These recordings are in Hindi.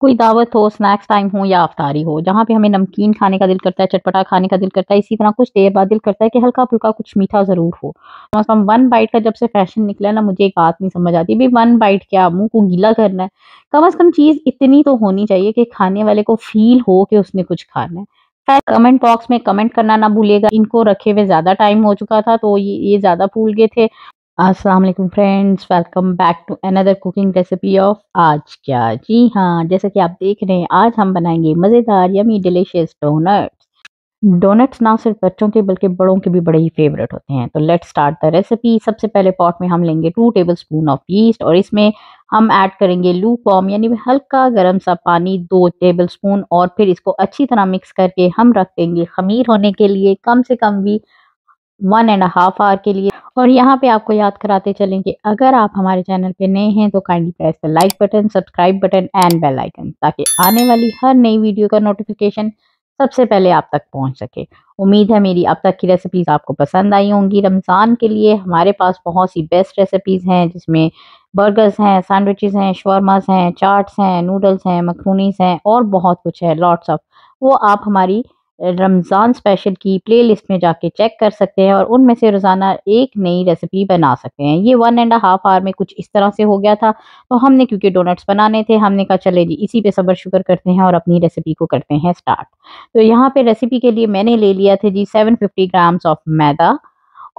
कोई दावत हो स्नैक्स टाइम हो या अफतारी हो जहाँ पे हमें नमकीन खाने का दिल करता है चटपटा खाने का दिल करता है इसी तरह कुछ देर बाद दिल करता है कि हल्का फुल्का कुछ मीठा ज़रूर हो कम कम वन बाइट का जब से फैशन निकला ना मुझे एक बात नहीं समझ आती भाई वन बाइट क्या मुंह को गीला करना है कम अज़ कम चीज़ इतनी तो होनी चाहिए कि खाने वाले को फील हो कि उसने कुछ खाना है कमेंट बॉक्स में कमेंट करना ना भूलिएगा इनको रखे हुए ज़्यादा टाइम हो चुका था तो ये ये ज़्यादा भूल गए थे अस्सलाम वालेकुम friends welcome back to another cooking recipe of आज क्या जी हाँ जैसे कि आप देख रहे हैं आज हम बनाएंगे मज़ेदार यमी डिलीशियस डोनट्स डोनट्स ना सिर्फ बच्चों के बल्कि बड़ों के भी बड़े ही फेवरेट होते हैं तो लेट्स स्टार्ट द रेसिपी सबसे पहले पॉट में हम लेंगे two tablespoon of yeast और इसमें हम ऐड करेंगे लू पॉम यानी हल्का गर्म सा पानी दो टेबल स्पून और फिर इसको अच्छी तरह मिक्स करके हम रख देंगे खमीर होने के लिए कम से कम भी वन एंड हाफ आवर के लिए और यहाँ पे आपको याद कराते चलें कि अगर आप हमारे चैनल पे नए हैं तो kindly press the like button subscribe button and bell icon ताकि आने वाली हर नई वीडियो का नोटिफिकेशन सबसे पहले आप तक पहुंच सके उम्मीद है मेरी अब तक की रेसिपीज़ आपको पसंद आई होंगी रमज़ान के लिए हमारे पास बहुत सी बेस्ट रेसिपीज़ हैं जिसमें बर्गर्स हैं सैंडविचेस हैं शॉर्मास हैं चाट्स हैं नूडल्स हैं मखरूनीस हैं और बहुत कुछ है लॉट्स ऑफ वो आप हमारी रमज़ान स्पेशल की प्लेलिस्ट में जाके चेक कर सकते हैं और उनमें से रोज़ाना एक नई रेसिपी बना सकते हैं ये वन एंड हाफ आवर में कुछ इस तरह से हो गया था तो हमने क्योंकि डोनट्स बनाने थे हमने कहा चले जी इसी पे सबर शुगर करते हैं और अपनी रेसिपी को करते हैं स्टार्ट तो यहाँ पे रेसिपी के लिए मैंने ले लिया था जी seven fifty grams of maida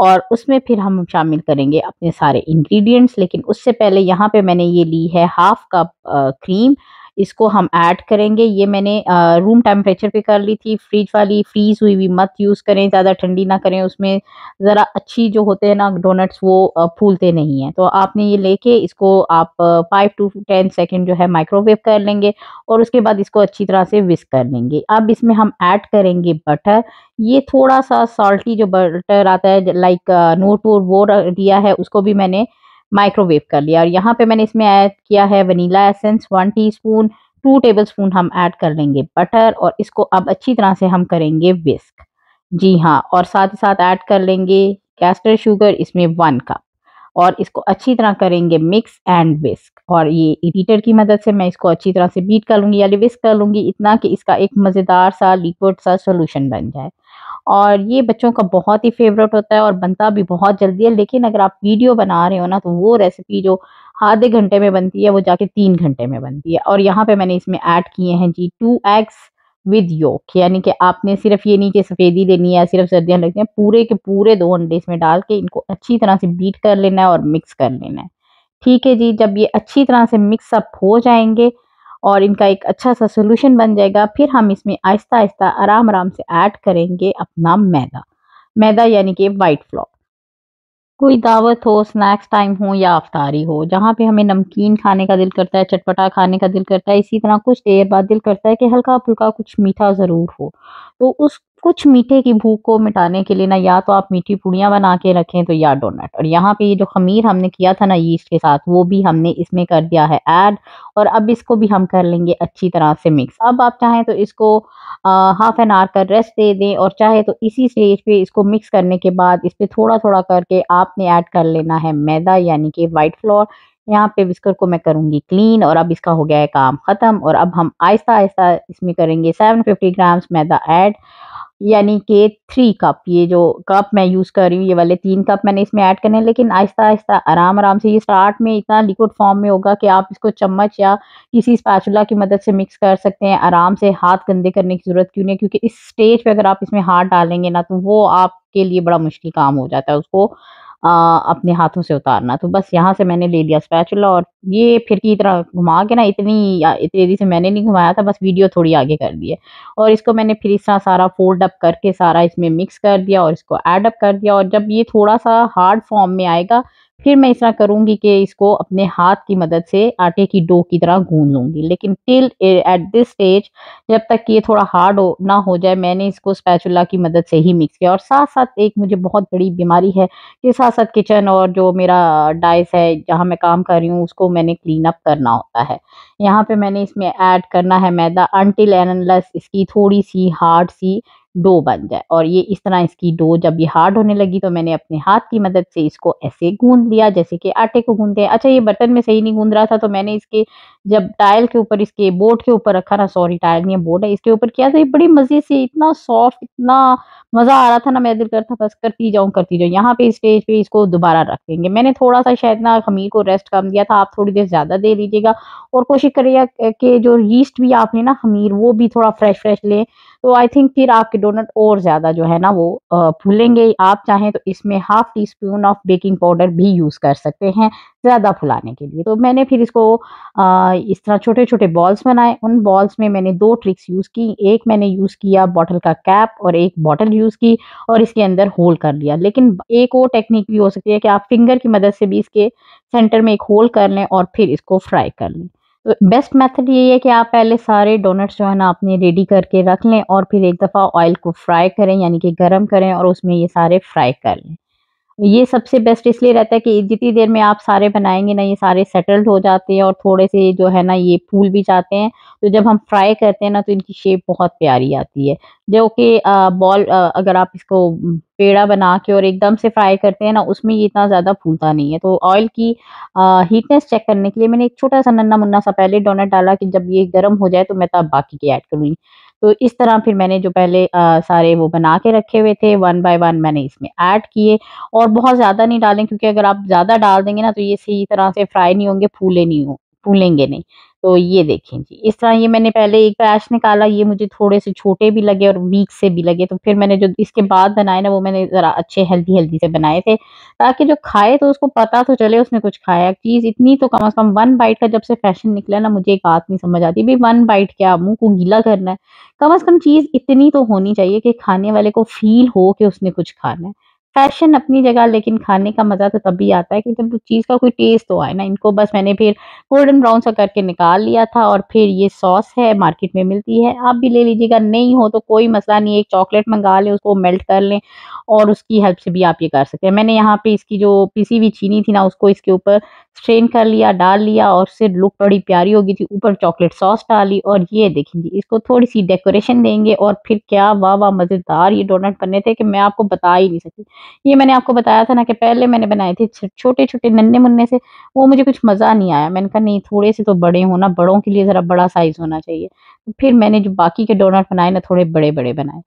और उसमें फिर हम शामिल करेंगे अपने सारे इन्ग्रीडियंट्स लेकिन उससे पहले यहाँ पे मैंने ये ली है हाफ कप क्रीम इसको हम ऐड करेंगे ये मैंने रूम टेम्परेचर पे कर ली थी फ्रिज वाली फ्रीज हुई हुई मत यूज़ करें ज़्यादा ठंडी ना करें उसमें ज़रा अच्छी जो होते हैं ना डोनट्स वो फूलते नहीं हैं तो आपने ये लेके इसको आप फाइव टू टेन सेकेंड जो है माइक्रोवेव कर लेंगे और उसके बाद इसको अच्छी तरह से विस्क कर लेंगे अब इसमें हम ऐड करेंगे बटर ये थोड़ा सा सॉल्टी जो बटर आता है लाइक नोट वो दिया है उसको भी मैंने माइक्रोवेव कर लिया और यहाँ पे मैंने इसमें ऐड किया है vanilla essence one teaspoon two tablespoon हम ऐड कर लेंगे बटर और इसको अब अच्छी तरह से हम करेंगे विस्क जी हाँ और साथ ही साथ ऐड कर लेंगे कैस्टर शुगर इसमें वन कप और इसको अच्छी तरह करेंगे मिक्स एंड विस्क और ये बीटर की मदद से मैं इसको अच्छी तरह से बीट कर लूँगी या विस्क कर लूँगी इतना कि इसका एक मज़ेदार सा लिक्विड सा सोल्यूशन बन जाए और ये बच्चों का बहुत ही फेवरेट होता है और बनता भी बहुत जल्दी है लेकिन अगर आप वीडियो बना रहे हो ना तो वो रेसिपी जो आधे घंटे में बनती है वो जाके तीन घंटे में बनती है और यहाँ पे मैंने इसमें ऐड किए हैं जी टू एग्स विद योक यानी कि आपने सिर्फ ये नीचे सफ़ेदी देनी है सिर्फ सर्दियाँ लगती हैं पूरे के पूरे दो अंडे इसमें डाल के इनको अच्छी तरह से बीट कर लेना है और मिक्स कर लेना है ठीक है जी जब ये अच्छी तरह से मिक्सअप हो जाएंगे और इनका एक अच्छा सा सोल्यूशन बन जाएगा फिर हम इसमें आहिस्ता आहिस्ता आराम आराम से ऐड करेंगे अपना मैदा मैदा यानी कि वाइट फ्लॉक कोई दावत हो स्नैक्स टाइम हो या अफ्तारी हो जहाँ पे हमें नमकीन खाने का दिल करता है चटपटा खाने का दिल करता है इसी तरह कुछ देर बाद दिल करता है कि हल्का फुल्का कुछ मीठा ज़रूर हो तो उस कुछ मीठे की भूख को मिटाने के लिए ना या तो आप मीठी पूड़ियाँ बना के रखें तो या डोनट और यहाँ पे ये जो खमीर हमने किया था ना यीस्ट के साथ वो भी हमने इसमें कर दिया है ऐड और अब इसको भी हम कर लेंगे अच्छी तरह से मिक्स अब आप चाहें तो इसको हाफ एन आवर का रेस्ट दे दें और चाहे तो इसी स्टेज पे इसको मिक्स करने के बाद इस पर थोड़ा थोड़ा करके आपने ऐड कर लेना है मैदा यानी कि वाइट फ्लोर यहाँ पे विस्कर को मैं करूँगी क्लीन और अब इसका हो गया है काम ख़त्म और अब हम आहिस्ता आहिस्ता इसमें करेंगे seven fifty grams maida add यानी कि थ्री कप ये जो कप मैं यूज़ कर रही हूँ ये वाले तीन कप मैंने इसमें ऐड करने हैं लेकिन आहिस्ता आहिस्ता आराम आराम से ये स्टार्ट में इतना लिक्विड फॉर्म में होगा कि आप इसको चम्मच या किसी स्पैचुला की मदद से मिक्स कर सकते हैं आराम से हाथ गंदे करने की ज़रूरत क्यों नहीं क्योंकि इस स्टेज पर अगर आप इसमें हाथ डालेंगे ना तो वो आपके लिए बड़ा मुश्किल काम हो जाता है उसको आ, अपने हाथों से उतारना तो बस यहाँ से मैंने ले लिया स्पैचुला और ये फिर की तरह घुमा के ना इतनी इतनी तेज़ी से मैंने नहीं घुमाया था बस वीडियो थोड़ी आगे कर दी है और इसको मैंने फिर इस तरह सारा फोल्ड अप करके सारा इसमें मिक्स कर दिया और इसको एडअप कर दिया और जब ये थोड़ा सा हार्ड फॉर्म में आएगा फिर मैं इस तरह करूँगी कि इसको अपने हाथ की मदद से आटे की डो की तरह गूंद लूँगी लेकिन टिल एट दिस स्टेज जब तक ये थोड़ा हार्ड हो ना हो जाए मैंने इसको स्पैचुला की मदद से ही मिक्स किया और साथ साथ एक मुझे बहुत बड़ी बीमारी है कि साथ साथ किचन और जो मेरा डाइस है जहाँ मैं काम कर रही हूँ उसको मैंने क्लीन अप करना होता है यहाँ पे मैंने इसमें ऐड करना है मैदा अनटिल एनलस इसकी थोड़ी सी हार्ड सी डो बन जाए और ये इस तरह इसकी डो जब ये हार्ड होने लगी तो मैंने अपने हाथ की मदद से इसको ऐसे गूंद लिया जैसे कि आटे को गूंदते हैं अच्छा ये बर्तन में सही नहीं गूंद रहा था तो मैंने इसके जब टायल के ऊपर इसके बोर्ड के ऊपर रखा ना सॉरी टायल नहीं बोर्ड है इसके ऊपर किया था ये बड़ी मज़े से इतना सॉफ्ट इतना मज़ा आ रहा था ना मैं दिल करता बस करती जाऊँ करती जाऊँ यहाँ पे स्टेज पे इसको दोबारा रख देंगे मैंने थोड़ा सा शायद ना खमीर को रेस्ट कम दिया था आप थोड़ी देर ज़्यादा दे लीजिएगा और कोशिश करिएगा कि जो यीस्ट भी आपने ना खमीर वो भी थोड़ा फ्रेश फ्रेश लें तो आई थिंक फिर आपके डोनट और ज़्यादा जो है ना वो फूलेंगे आप चाहें तो इसमें half teaspoon of baking powder भी यूज़ कर सकते हैं ज़्यादा फुलाने के लिए तो मैंने फिर इसको आ, इस तरह छोटे छोटे बॉल्स बनाए उन बॉल्स में मैंने दो ट्रिक्स यूज़ की एक मैंने यूज़ किया बॉटल का कैप और एक बॉटल यूज़ की और इसके अंदर होल कर लिया लेकिन एक और टेक्निक भी हो सकती है कि आप फिंगर की मदद से भी इसके सेंटर में एक होल कर लें और फिर इसको फ्राई कर लें बेस्ट मेथड ये है कि आप पहले सारे डोनट्स जो है ना आपने रेडी करके रख लें और फिर एक दफ़ा ऑयल को फ्राई करें यानी कि गर्म करें और उसमें ये सारे फ्राई कर लें ये सबसे बेस्ट इसलिए रहता है कि जितनी देर में आप सारे बनाएंगे ना ये सारे सेटल्ड हो जाते हैं और थोड़े से जो है ना ये फूल भी जाते हैं तो जब हम फ्राई करते हैं ना तो इनकी शेप बहुत प्यारी आती है जो कि बॉल अगर आप इसको पेड़ा बना के और एकदम से फ्राई करते हैं ना उसमें ये इतना ज़्यादा फूलता नहीं है तो ऑयल की हीटनेस चेक करने के लिए मैंने एक छोटा सा नन्ना मुन्ना सा पहले डोनट डाला कि जब ये गर्म हो जाए तो मैं तब तो बाकी के ऐड करूँगी तो इस तरह फिर मैंने जो पहले आ, सारे वो बना के रखे हुए थे वन बाय वन मैंने इसमें ऐड किए और बहुत ज़्यादा नहीं डालें क्योंकि अगर आप ज़्यादा डाल देंगे ना तो ये सही तरह से फ्राई नहीं होंगे फूले नहीं होंगे फूलेंगे नहीं तो ये देखें जी इस तरह ये मैंने पहले एक पैच निकाला ये मुझे थोड़े से छोटे भी लगे और वीक से भी लगे तो फिर मैंने जो इसके बाद बनाए ना वो मैंने ज़रा अच्छे हेल्दी हेल्दी से बनाए थे ताकि जो खाए तो उसको पता तो चले उसने कुछ खाया चीज़ इतनी तो कम अज़ कम वन बाइट का जब से फैशन निकला ना मुझे एक बात नहीं समझ आती भाई वन बाइट क्या मुँह को गीला करना है कम अज़ कम चीज़ इतनी तो होनी चाहिए कि खाने वाले को फील हो कि उसने कुछ खाना है फैशन अपनी जगह लेकिन खाने का मजा तो तभी आता है कि जब उस चीज़ का कोई टेस्ट तो आए ना इनको बस मैंने फिर गोल्डन ब्राउन सा करके निकाल लिया था और फिर ये सॉस है मार्केट में मिलती है आप भी ले लीजिएगा नहीं हो तो कोई मसला नहीं एक चॉकलेट मंगा लें उसको मेल्ट कर लें और उसकी हेल्प से भी आप ये कर सकते हैं मैंने यहाँ पे इसकी जो पीसी हुई चीनी थी ना उसको इसके ऊपर स्ट्रेन कर लिया डाल लिया और फिर लुक बड़ी प्यारी होगी थी ऊपर चॉकलेट सॉस डाली और ये देखें जी इसको थोड़ी सी डेकोरेशन देंगे और फिर क्या वाह वाह मज़ेदार ये डोनट बने थे कि मैं आपको बता ही नहीं सकती ये मैंने आपको बताया था ना कि पहले मैंने बनाए थे छोटे छोटे नन्हे मुन्ने से वो मुझे कुछ मज़ा नहीं आया मैंने कहा नहीं थोड़े से तो बड़े होना बड़ों के लिए ज़रा बड़ा साइज़ होना चाहिए तो फिर मैंने जो बाकी के डोनट बनाए ना थोड़े बड़े बड़े बनाए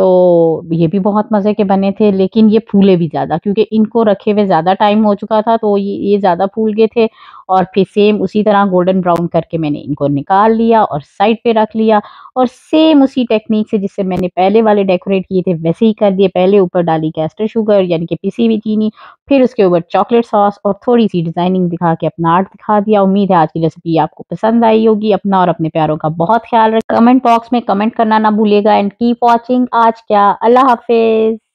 तो ये भी बहुत मज़े के बने थे लेकिन ये फूले भी ज़्यादा क्योंकि इनको रखे हुए ज़्यादा टाइम हो चुका था तो ये ये ज़्यादा फूल गए थे और फिर सेम उसी तरह गोल्डन ब्राउन करके मैंने इनको निकाल लिया और साइड पे रख लिया और सेम उसी टेक्निक से जिससे मैंने पहले वाले डेकोरेट किए थे वैसे ही कर दिए पहले ऊपर डाली कैस्टर शुगर यानी कि पिसी हुई चीनी फिर उसके ऊपर चॉकलेट सॉस और थोड़ी सी डिज़ाइनिंग दिखा के अपना आर्ट दिखा दिया उम्मीद है आज की रेसिपी आपको पसंद आई होगी अपना और अपने प्यारों का बहुत ख्याल रखें कमेंट बॉक्स में कमेंट करना ना भूलिएगा एंड कीप वॉचिंग आज क्या अल्लाह हाफिज़